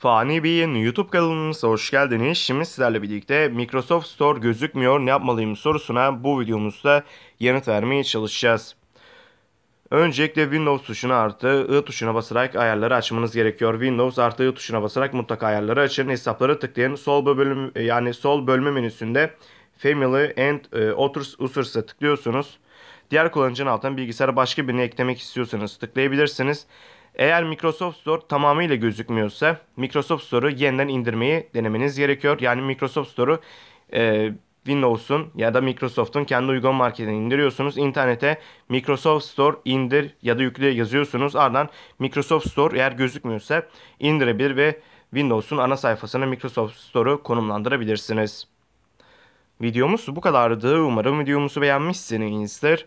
Fani Bey'in YouTube kanalımıza hoş geldiniz. Şimdi sizlerle birlikte Microsoft Store gözükmüyor ne yapmalıyım sorusuna bu videomuzda yanıt vermeye çalışacağız. Öncelikle Windows tuşuna artı I tuşuna basarak ayarları açmanız gerekiyor. Windows artı I tuşuna basarak mutlaka ayarları açın. Hesapları tıklayın. Sol bölüm yani sol bölme menüsünde Family and e, Others Users'a tıklıyorsunuz. Diğer kullanıcının altına bilgisayara başka birini eklemek istiyorsanız tıklayabilirsiniz. Eğer Microsoft Store tamamıyla gözükmüyorsa Microsoft Store'u yeniden indirmeyi denemeniz gerekiyor. Yani Microsoft Store'u e, Windows'un ya da Microsoft'un kendi uygun marketinden indiriyorsunuz. İnternete Microsoft Store indir ya da yükle yazıyorsunuz. Ardından Microsoft Store eğer gözükmüyorsa indirebilir ve Windows'un ana sayfasına Microsoft Store'u konumlandırabilirsiniz. Videomuz bu kadardı. Umarım videomuzu beğenmişsinizdir.